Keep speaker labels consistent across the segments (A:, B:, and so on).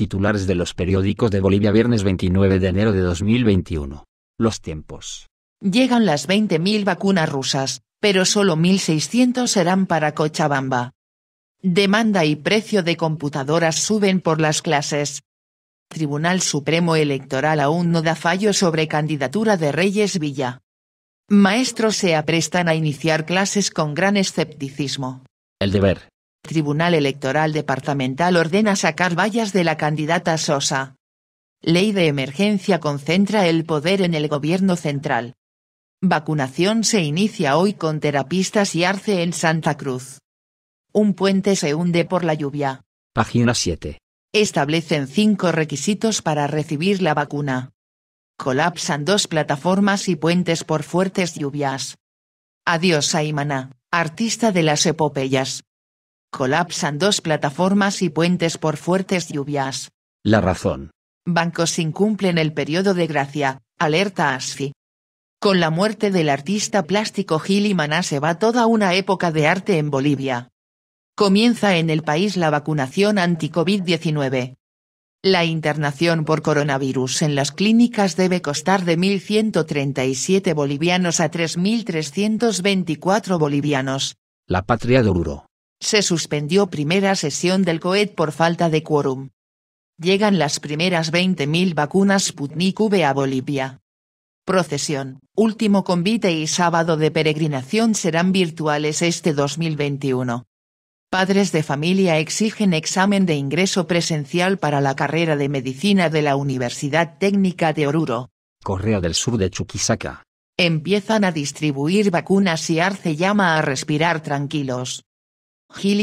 A: Titulares de los periódicos de Bolivia viernes 29 de enero de 2021. Los tiempos. Llegan las 20.000 vacunas rusas, pero solo 1.600 serán para Cochabamba. Demanda y precio de computadoras suben por las clases. Tribunal Supremo Electoral aún no da fallo sobre candidatura de Reyes Villa. Maestros se aprestan a iniciar clases con gran escepticismo. El deber. Tribunal Electoral Departamental ordena sacar vallas de la candidata Sosa. Ley de emergencia concentra el poder en el gobierno central. Vacunación se inicia hoy con terapistas y arce en Santa Cruz. Un puente se hunde por la lluvia. Página 7. Establecen cinco requisitos para recibir la vacuna. Colapsan dos plataformas y puentes por fuertes lluvias. Adiós a artista de las epopeyas. Colapsan dos plataformas y puentes por fuertes lluvias. La razón. Bancos incumplen el periodo de gracia, alerta ASFI. Con la muerte del artista plástico Gil Maná se va toda una época de arte en Bolivia. Comienza en el país la vacunación anti-COVID-19. La internación por coronavirus en las clínicas debe costar de 1.137 bolivianos a 3.324 bolivianos. La patria de Oruro. Se suspendió primera sesión del COET por falta de quórum. Llegan las primeras 20.000 vacunas Sputnik V a Bolivia. Procesión, último convite y sábado de peregrinación serán virtuales este 2021. Padres de familia exigen examen de ingreso presencial para la carrera de medicina de la Universidad Técnica de Oruro. Correa del Sur de Chuquisaca. Empiezan a distribuir vacunas y Arce llama a respirar tranquilos.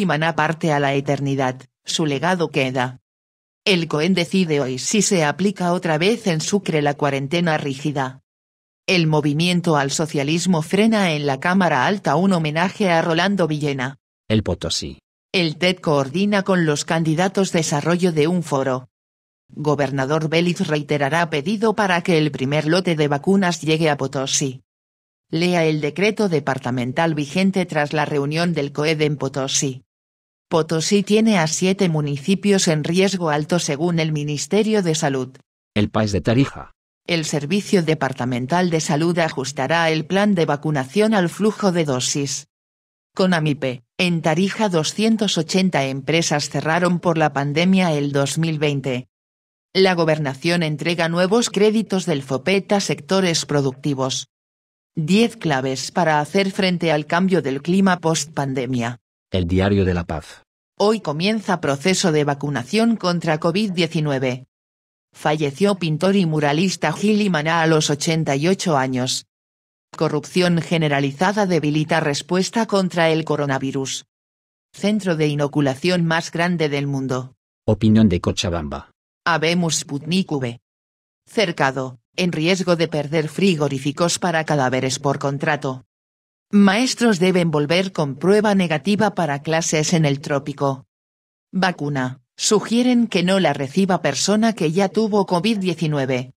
A: Maná parte a la eternidad, su legado queda. El Cohen decide hoy si se aplica otra vez en Sucre la cuarentena rígida. El movimiento al socialismo frena en la Cámara Alta un homenaje a Rolando Villena. El Potosí. El TED coordina con los candidatos desarrollo de un foro. Gobernador Vélez reiterará pedido para que el primer lote de vacunas llegue a Potosí. Lea el decreto departamental vigente tras la reunión del COED en Potosí. Potosí tiene a siete municipios en riesgo alto según el Ministerio de Salud. El país de Tarija. El Servicio Departamental de Salud ajustará el plan de vacunación al flujo de dosis. Con AMIPE, en Tarija 280 empresas cerraron por la pandemia el 2020. La gobernación entrega nuevos créditos del FOPETA sectores productivos. 10 claves para hacer frente al cambio del clima post-pandemia. El Diario de la Paz. Hoy comienza proceso de vacunación contra COVID-19. Falleció pintor y muralista Gili Maná a los 88 años. Corrupción generalizada debilita respuesta contra el coronavirus. Centro de inoculación más grande del mundo. Opinión de Cochabamba. Habemos Sputnik V. Cercado, en riesgo de perder frigoríficos para cadáveres por contrato. Maestros deben volver con prueba negativa para clases en el trópico. Vacuna. Sugieren que no la reciba persona que ya tuvo COVID-19.